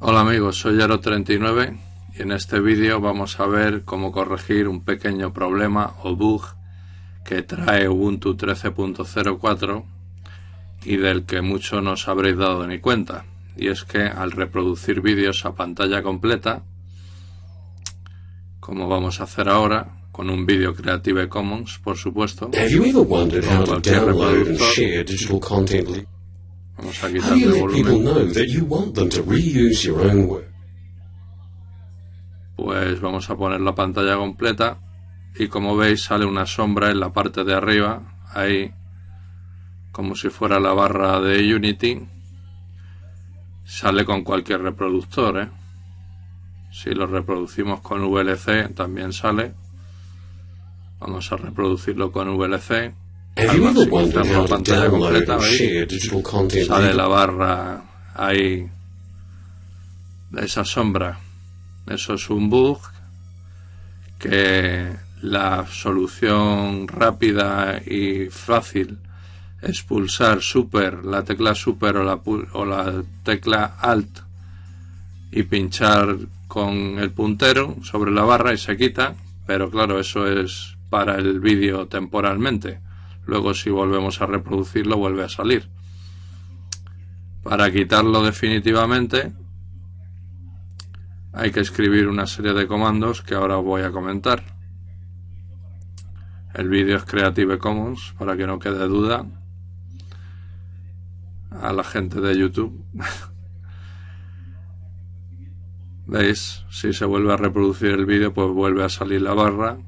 Hola amigos, soy Yaro39 y en este vídeo vamos a ver cómo corregir un pequeño problema o bug que trae Ubuntu 13.04 y del que mucho no os habréis dado ni cuenta. Y es que al reproducir vídeos a pantalla completa, como vamos a hacer ahora, con un vídeo Creative Commons, por supuesto, Vamos a quitarle volumen. Pues vamos a poner la pantalla completa y como veis sale una sombra en la parte de arriba, ahí como si fuera la barra de Unity. Sale con cualquier reproductor, ¿eh? Si lo reproducimos con VLC también sale. Vamos a reproducirlo con VLC. Además, una pantalla completa, sale la barra ahí, esa sombra. Eso es un bug que la solución rápida y fácil es pulsar super, la tecla super o la tecla alt y pinchar con el puntero sobre la barra y se quita, pero claro, eso es para el vídeo temporalmente. Luego si volvemos a reproducirlo vuelve a salir. Para quitarlo definitivamente hay que escribir una serie de comandos que ahora voy a comentar. El vídeo es Creative Commons para que no quede duda a la gente de YouTube. ¿Veis? Si se vuelve a reproducir el vídeo, pues vuelve a salir la barra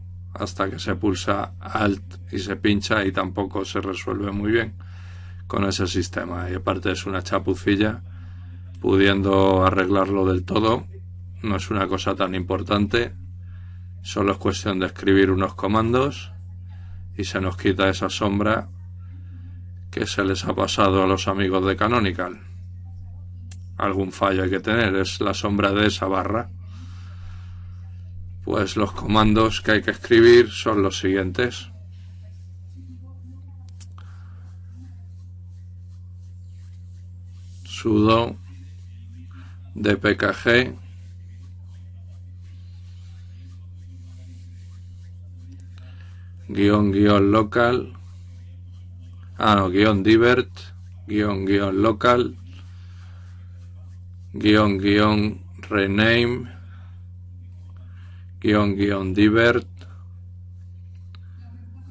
hasta que se pulsa Alt y se pincha y tampoco se resuelve muy bien con ese sistema. Y aparte es una chapucilla, pudiendo arreglarlo del todo, no es una cosa tan importante, solo es cuestión de escribir unos comandos y se nos quita esa sombra que se les ha pasado a los amigos de Canonical. Algún fallo hay que tener, es la sombra de esa barra. Pues los comandos que hay que escribir son los siguientes. sudo dpkg guión guión local ah no guión divert guión guión local guión guión rename guión divert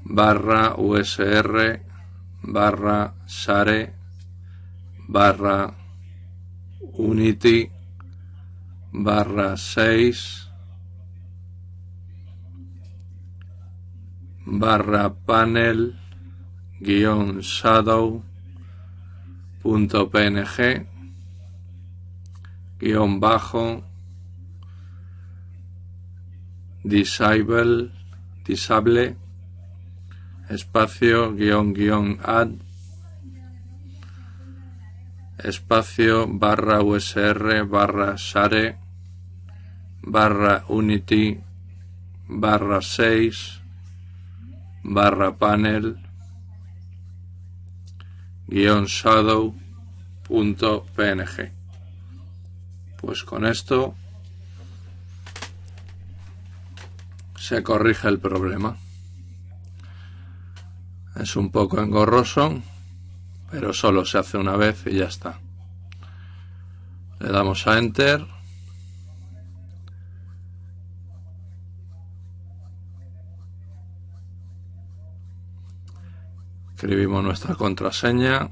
barra usr barra sare barra unity barra 6 barra panel guión shadow punto png guión bajo disable, disable espacio guión guión add espacio barra usr barra Share... barra unity barra 6 barra panel guión shadow png pues con esto se corrige el problema. Es un poco engorroso, pero solo se hace una vez y ya está. Le damos a Enter. Escribimos nuestra contraseña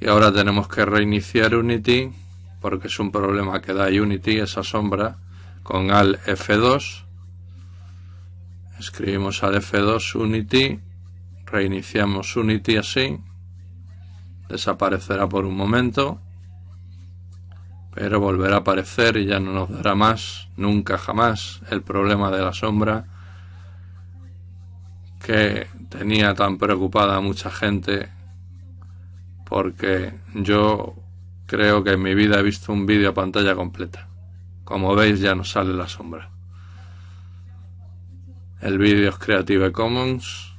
y ahora tenemos que reiniciar Unity porque es un problema que da Unity, esa sombra, con Al F2 escribimos al F2 Unity, reiniciamos Unity así, desaparecerá por un momento, pero volverá a aparecer y ya no nos dará más, nunca jamás, el problema de la sombra que tenía tan preocupada a mucha gente porque yo creo que en mi vida he visto un vídeo a pantalla completa. Como veis ya no sale la sombra. El vídeo es Creative Commons.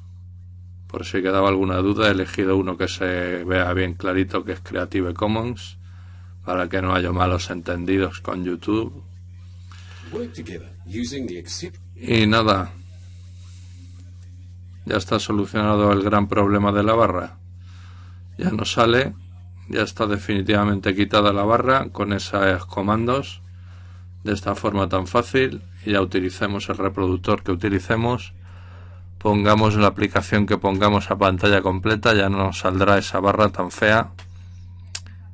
Por si quedaba alguna duda, he elegido uno que se vea bien clarito que es Creative Commons, para que no haya malos entendidos con YouTube. Y nada, ya está solucionado el gran problema de la barra. Ya no sale, ya está definitivamente quitada la barra con esos comandos, de esta forma tan fácil ya utilicemos el reproductor que utilicemos, pongamos la aplicación que pongamos a pantalla completa, ya no saldrá esa barra tan fea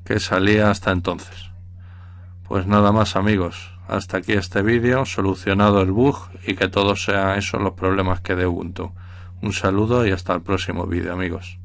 que salía hasta entonces. Pues nada más amigos, hasta aquí este vídeo, solucionado el bug y que todos sean esos los problemas que de Ubuntu. Un saludo y hasta el próximo vídeo amigos.